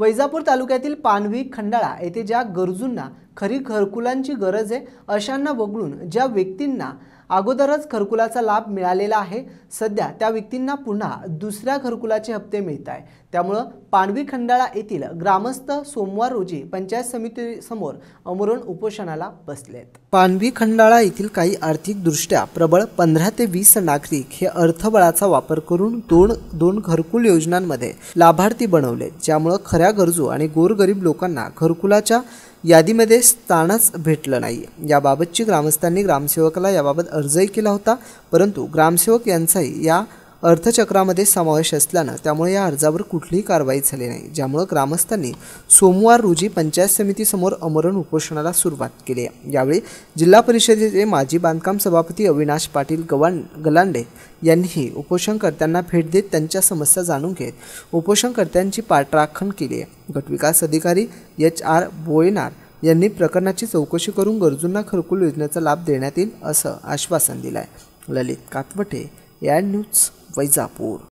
वैजापूर तालुक्यातील पानवी खंडाळा येथे ज्या गरजूंना खरी घरकुलांची गरज आहे अशांना वगळून ज्या व्यक्तींना अगोदरच घरकुलाचा लाभ मिळालेला आहे सध्या त्या व्यक्तींना पुन्हा दुसऱ्या घरकुलाचे हप्ते मिळत आहे त्यामुळं पानवी खंडाळा येथील ग्रामस्थ सोमवार रोजी पंचायत समितीसमोर अमरण उपोषणाला बसलेत पानवी खंडाळा येथील काही आर्थिकदृष्ट्या प्रबळ पंधरा ते वीस नागरिक हे अर्थबळाचा वापर करून दोन दोन घरकुल योजनांमध्ये लाभार्थी बनवले ज्यामुळं खऱ्या गरजू आणि गोरगरीब लोकांना घरकुलाच्या यादीमध्ये स्थानच भेटलं नाही याबाबतची ग्रामस्थांनी ग्रामसेवकाला याबाबत अर्जही केला होता परंतु ग्रामसेवक यांचाही या अर्थचक्रामध्ये समावेश असल्यानं त्यामुळे या अर्जावर कुठलीही कारवाई झाली नाही ज्यामुळं ग्रामस्थांनी सोमवार रोजी पंचायत समितीसमोर अमरण उपोषणाला सुरुवात केली आहे यावेळी जिल्हा परिषदेचे माजी बांधकाम सभापती अविनाश पाटील गवां गलांडे यांनीही उपोषणकर्त्यांना भेट देत त्यांच्या समस्या जाणून घेत उपोषणकर्त्यांची पाठराखण केली आहे गटविकास अधिकारी एच आर बोयनार यांनी प्रकरणाची चौकशी करून गरजूंना खरकुल योजनेचा लाभ देण्यात येईल असं आश्वासन दिलं आहे ललित कातवटे या न्यूज vai desapuro.